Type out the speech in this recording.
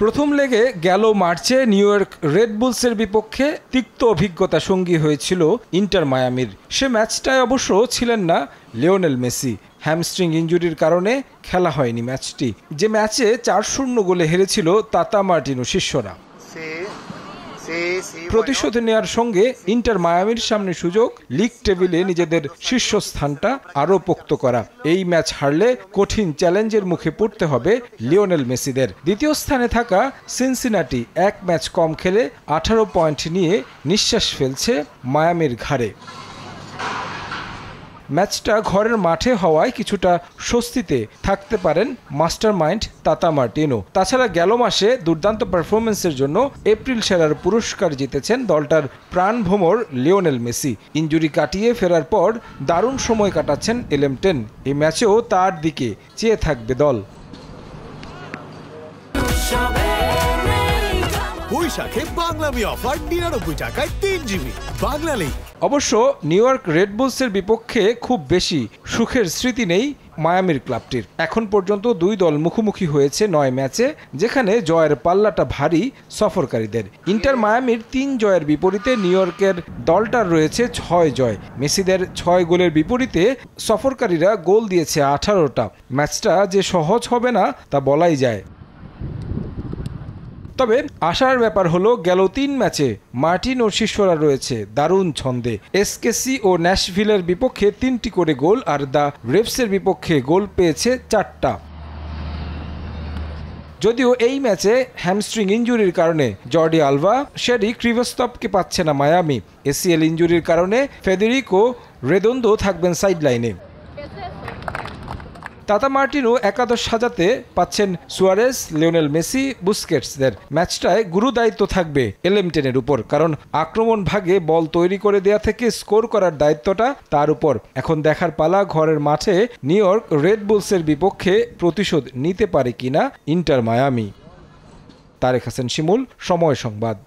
প্রথম লেগে গেল মার্চে নিউ ইয়র্ক রেড বুলসের বিপক্ষে তিক্ত অভিজ্ঞতা সঙ্গী হয়েছিল ইন্টার মায়ামির সে ম্যাচটায় অবশ্য ছিলেন না লিওনেল মেসি হ্যামস্ট্রিং ইঞ্জুরির কারণে খেলা হয়নি ম্যাচটি যে ম্যাচে চার শূন্য গোলে হেরেছিল তাতা মার্টিনো শিষ্যরা প্রতিশোধ নেয়ার সঙ্গে ইন্টার মায়ামির সামনে সুযোগ লিগ টেবিলে নিজেদের শীর্ষস্থানটা আরও পোক্ত করা এই ম্যাচ হারলে কঠিন চ্যালেঞ্জের মুখে পড়তে হবে লিওনেল মেসিদের দ্বিতীয় স্থানে থাকা সিনসিনাটি এক ম্যাচ কম খেলে আঠারো পয়েন্ট নিয়ে নিঃশ্বাস ফেলছে মায়ামির ঘাড়ে ম্যাচটা ঘরের মাঠে হওয়ায় কিছুটা স্বস্তিতে থাকতে পারেন মাস্টার মাইন্ড তাতা মার্টিনো তাছাড়া গেল মাসে দুর্দান্ত পারফরমেন্সের জন্য এপ্রিল সেরার পুরস্কার জিতেছেন দলটার প্রাণভোমর লিওনেল মেসি ইঞ্জুরি কাটিয়ে ফেরার পর দারুণ সময় কাটাচ্ছেন এলএম টেন এই ম্যাচেও তার দিকে চেয়ে থাকবে দল বৈশাখে অফার নিরানব্বই টাকায় তিন জিবি বাংলালি অবশ্য নিউ ইয়র্ক রেড রেডবুলসের বিপক্ষে খুব বেশি সুখের স্মৃতি নেই মায়ামির ক্লাবটির এখন পর্যন্ত দুই দল মুখোমুখি হয়েছে নয় ম্যাচে যেখানে জয়ের পাল্লাটা ভারী সফরকারীদের ইন্টার মায়ামির তিন জয়ের বিপরীতে নিউ ইয়র্কের দলটার রয়েছে ছয় জয় মেসিদের ছয় গোলের বিপরীতে সফরকারীরা গোল দিয়েছে আঠারোটা ম্যাচটা যে সহজ হবে না তা বলাই যায় তবে আশার ব্যাপার হলো গেল তিন ম্যাচে মার্টিন ও শিষ্যরা রয়েছে দারুণ ছন্দে এসকেসি ও ন্যাশভিলের বিপক্ষে তিনটি করে গোল আর দ্য রেপসের বিপক্ষে গোল পেয়েছে চারটা যদিও এই ম্যাচে হ্যামস্ট্রিং ইঞ্জুরির কারণে জর্ডি আলভা শেরি ক্রিভস্তপকে পাচ্ছে না মায়ামি এসিএল ইঞ্জুরির কারণে ও রেদন্দ থাকবেন সাইডলাইনে তাতা মার্টিনো একাদশ সাজাতে পাচ্ছেন সুয়ারেস লিওনেল মেসি বুস্কেটসদের ম্যাচটায় গুরু দায়িত্ব থাকবে এলেমটেনের উপর কারণ আক্রমণ ভাগে বল তৈরি করে দেয়া থেকে স্কোর করার দায়িত্বটা তার উপর এখন দেখার পালা ঘরের মাঠে নিউ ইয়র্ক রেড বুলসের বিপক্ষে প্রতিশোধ নিতে পারে কিনা ইন্টার মায়ামি তারেক হাসান শিমুল সময় সংবাদ